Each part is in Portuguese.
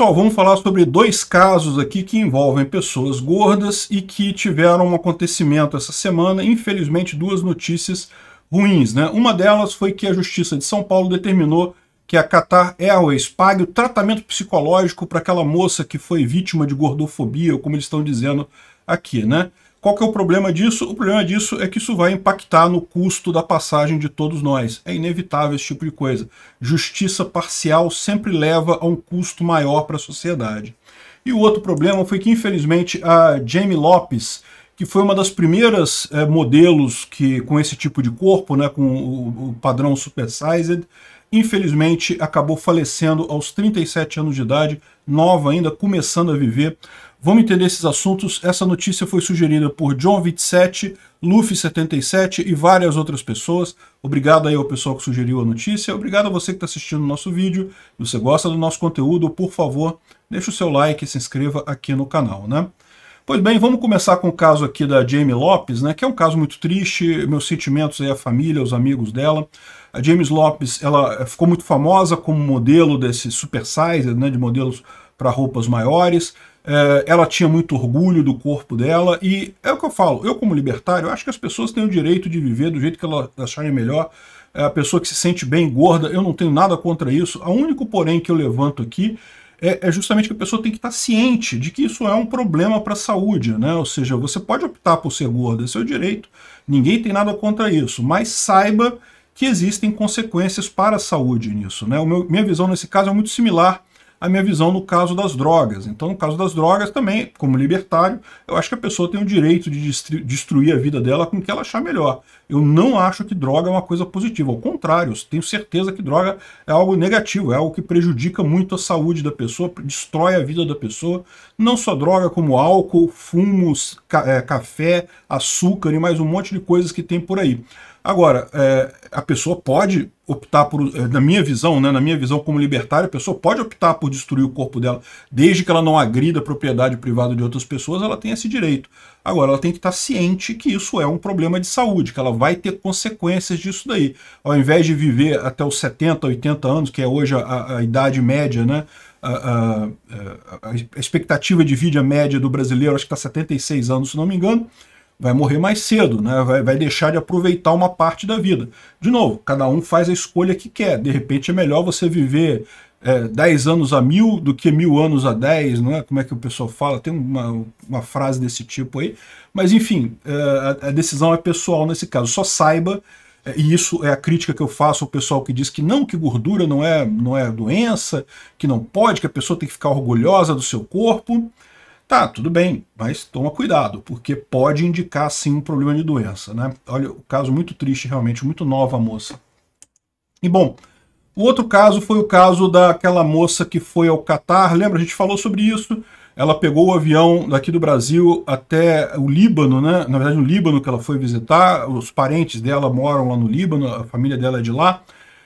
Pessoal, vamos falar sobre dois casos aqui que envolvem pessoas gordas e que tiveram um acontecimento essa semana, infelizmente duas notícias ruins. Né? Uma delas foi que a Justiça de São Paulo determinou que a Qatar Airways pague o tratamento psicológico para aquela moça que foi vítima de gordofobia, como eles estão dizendo aqui. né? Qual que é o problema disso? O problema disso é que isso vai impactar no custo da passagem de todos nós. É inevitável esse tipo de coisa. Justiça parcial sempre leva a um custo maior para a sociedade. E o outro problema foi que, infelizmente, a Jamie Lopes, que foi uma das primeiras é, modelos que com esse tipo de corpo, né, com o, o padrão supersized, infelizmente acabou falecendo aos 37 anos de idade, nova ainda, começando a viver. Vamos entender esses assuntos. Essa notícia foi sugerida por John 27, Luffy 77 e várias outras pessoas. Obrigado aí ao pessoal que sugeriu a notícia. Obrigado a você que está assistindo o nosso vídeo. Se você gosta do nosso conteúdo, por favor, deixe o seu like e se inscreva aqui no canal, né? Pois bem, vamos começar com o caso aqui da Jamie Lopes, né, que é um caso muito triste, meus sentimentos aí à família, aos amigos dela. A James Lopes ela ficou muito famosa como modelo desse supersize, né, de modelos para roupas maiores. É, ela tinha muito orgulho do corpo dela e é o que eu falo, eu como libertário, eu acho que as pessoas têm o direito de viver do jeito que elas acharem melhor. É a pessoa que se sente bem gorda, eu não tenho nada contra isso. O único porém que eu levanto aqui é, é justamente que a pessoa tem que estar ciente de que isso é um problema para a saúde, né? Ou seja, você pode optar por ser gorda, é seu direito, ninguém tem nada contra isso, mas saiba que existem consequências para a saúde nisso. Né? Meu, minha visão nesse caso é muito similar à minha visão no caso das drogas. Então, no caso das drogas, também, como libertário, eu acho que a pessoa tem o direito de destruir a vida dela com o que ela achar melhor. Eu não acho que droga é uma coisa positiva. Ao contrário, eu tenho certeza que droga é algo negativo, é algo que prejudica muito a saúde da pessoa, destrói a vida da pessoa. Não só droga, como álcool, fumos, ca é, café, açúcar e mais um monte de coisas que tem por aí. Agora, é, a pessoa pode optar por, é, na minha visão, né, na minha visão como libertário, a pessoa pode optar por destruir o corpo dela, desde que ela não agrida a propriedade privada de outras pessoas, ela tem esse direito. Agora, ela tem que estar ciente que isso é um problema de saúde, que ela vai ter consequências disso daí. Ao invés de viver até os 70, 80 anos, que é hoje a, a idade média, né, a, a, a expectativa de vida média do brasileiro, acho que está 76 anos, se não me engano, vai morrer mais cedo, né? vai, vai deixar de aproveitar uma parte da vida. De novo, cada um faz a escolha que quer. De repente é melhor você viver é, 10 anos a mil do que mil anos a 10, não é? Como é que o pessoal fala? Tem uma, uma frase desse tipo aí. Mas enfim, é, a, a, decisão é pessoal nesse caso. Só saiba, é, e isso é a crítica que eu faço ao pessoal que diz que não, que gordura não é, não é doença, que não pode, que a pessoa tem que ficar orgulhosa do seu corpo. Tá, tudo bem, mas toma cuidado, porque pode indicar sim um problema de doença, né? Olha, o caso muito triste realmente, muito nova a moça. E bom, o outro caso foi o caso daquela moça que foi ao Catar, lembra? A gente falou sobre isso. Ela pegou o avião daqui do Brasil até o Líbano, né? Na verdade, o Líbano que ela foi visitar, os parentes dela moram lá no Líbano, a família dela é de lá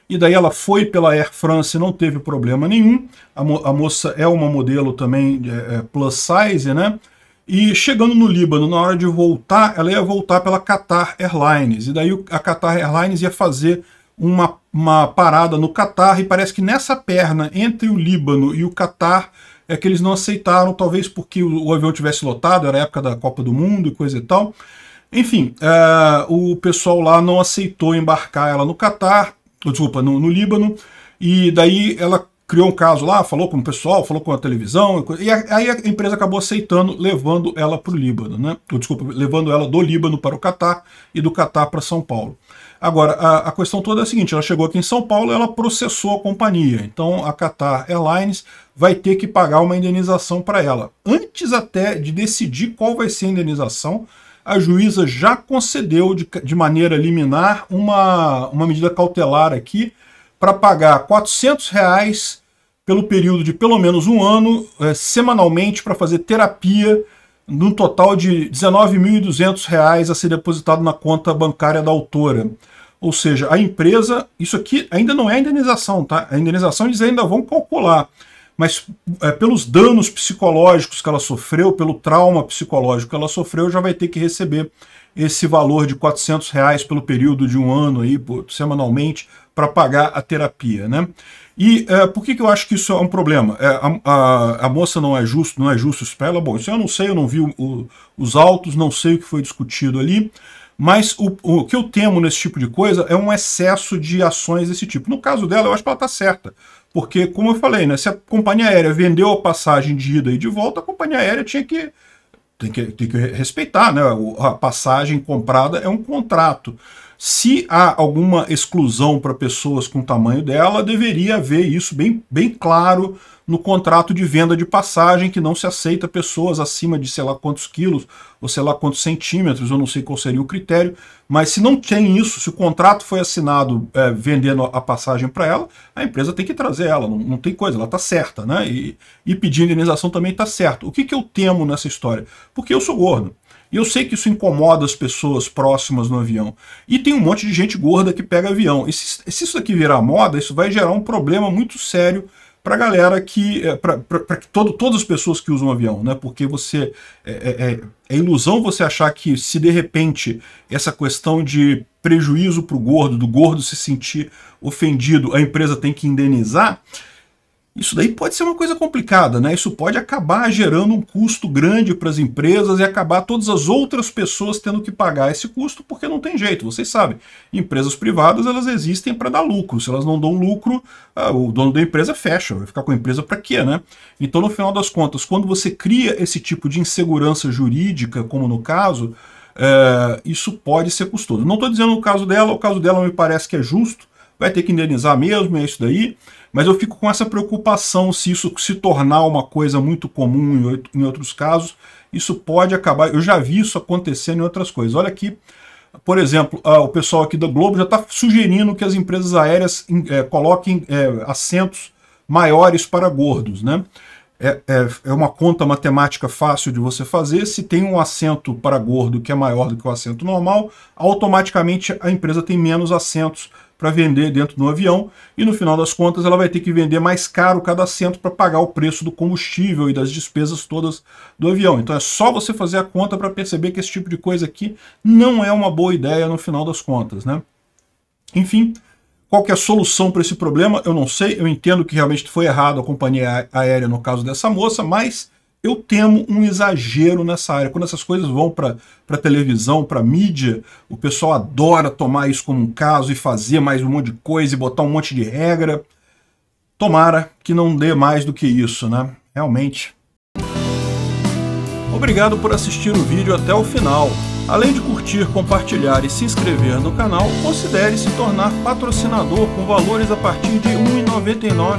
e daí ela foi pela Air France, não teve problema nenhum. A, mo a moça é uma modelo também é, é plus size, né? E chegando no Líbano, na hora de voltar, ela ia voltar pela Qatar Airlines. E daí a Qatar Airlines ia fazer uma, uma parada no Qatar. E parece que nessa perna, entre o Líbano e o Qatar, é que eles não aceitaram, talvez porque o, o avião tivesse lotado, era a época da Copa do Mundo e coisa e tal. Enfim, uh, o pessoal lá não aceitou embarcar ela no Qatar desculpa, no, no Líbano, e daí ela criou um caso lá, falou com o pessoal, falou com a televisão, e aí a empresa acabou aceitando, levando ela para o Líbano, né? Desculpa, levando ela do Líbano para o Catar e do Catar para São Paulo. Agora, a, a, questão toda é a seguinte, ela chegou aqui em São Paulo ela processou a companhia, então a Qatar Airlines vai ter que pagar uma indenização para ela. Antes até de decidir qual vai ser a indenização, a juíza já concedeu de, de maneira liminar uma, uma medida cautelar aqui para pagar R$ reais pelo período de pelo menos um ano, é, semanalmente, para fazer terapia, num total de R$ 19.200 a ser depositado na conta bancária da autora. Ou seja, a empresa, isso aqui ainda não é indenização, tá? A indenização eles ainda vão calcular mas é, pelos danos psicológicos que ela sofreu, pelo trauma psicológico que ela sofreu, já vai ter que receber esse valor de 400 reais pelo período de um ano aí, semanalmente, para pagar a terapia, né? E é, por que, que eu acho que isso é um problema? É, a, a, a, moça não é justo, não é justo isso para ela? Bom, isso eu não sei, eu não vi o, os autos, não sei o que foi discutido ali, mas o, o que eu temo nesse tipo de coisa é um excesso de ações desse tipo. No caso dela, eu acho que ela está certa. Porque, como eu falei, né, se a companhia aérea vendeu a passagem de ida e de volta, a companhia aérea tinha que tem que, tem que respeitar, né? A passagem comprada é um contrato se há alguma exclusão para pessoas com o tamanho dela, deveria haver isso bem, bem claro no contrato de venda de passagem, que não se aceita pessoas acima de sei lá quantos quilos, ou sei lá quantos centímetros, eu não sei qual seria o critério, mas se não tem isso, se o contrato foi assinado é, vendendo a passagem para ela, a empresa tem que trazer ela, não, não tem coisa, ela está certa, né? E, e pedir indenização também está certo. O que, que eu temo nessa história? Porque eu sou gordo, e eu sei que isso incomoda as pessoas próximas no avião. E tem um monte de gente gorda que pega avião. E se, se isso aqui virar moda, isso vai gerar um problema muito sério para a galera que. É, para todo, todas as pessoas que usam avião, né? Porque você. É, é, é, é, ilusão você achar que se de repente essa questão de prejuízo para o gordo, do gordo se sentir ofendido, a empresa tem que indenizar. Isso daí pode ser uma coisa complicada, né? Isso pode acabar gerando um custo grande para as empresas e acabar todas as outras pessoas tendo que pagar esse custo, porque não tem jeito, vocês sabem. Empresas privadas, elas existem para dar lucro. Se elas não dão lucro, ah, o dono da empresa fecha, vai ficar com a empresa para quê, né? Então, no final das contas, quando você cria esse tipo de insegurança jurídica, como no caso, é, isso pode ser custoso. Não estou dizendo o caso dela, o caso dela me parece que é justo, vai ter que indenizar mesmo, é isso daí. Mas eu fico com essa preocupação se isso se tornar uma coisa muito comum em outros casos, isso pode acabar. Eu já vi isso acontecendo em outras coisas. Olha aqui, por exemplo, ah, o pessoal aqui da Globo já está sugerindo que as empresas aéreas é, coloquem é, assentos maiores para gordos, né? É, é, é, uma conta matemática fácil de você fazer. Se tem um assento para gordo que é maior do que o assento normal, automaticamente a empresa tem menos assentos para vender dentro do avião e no final das contas ela vai ter que vender mais caro cada assento para pagar o preço do combustível e das despesas todas do avião. Então é só você fazer a conta para perceber que esse tipo de coisa aqui não é uma boa ideia no final das contas, né? Enfim, qual é a solução para esse problema? Eu não sei, eu entendo que realmente foi errado a companhia aérea no caso dessa moça, mas eu temo um exagero nessa área. Quando essas coisas vão para televisão, para mídia, o pessoal adora tomar isso como um caso e fazer mais um monte de coisa e botar um monte de regra. Tomara que não dê mais do que isso, né? Realmente. Obrigado por assistir o vídeo até o final. Além de curtir, compartilhar e se inscrever no canal, considere se tornar patrocinador com valores a partir de R$ 1,99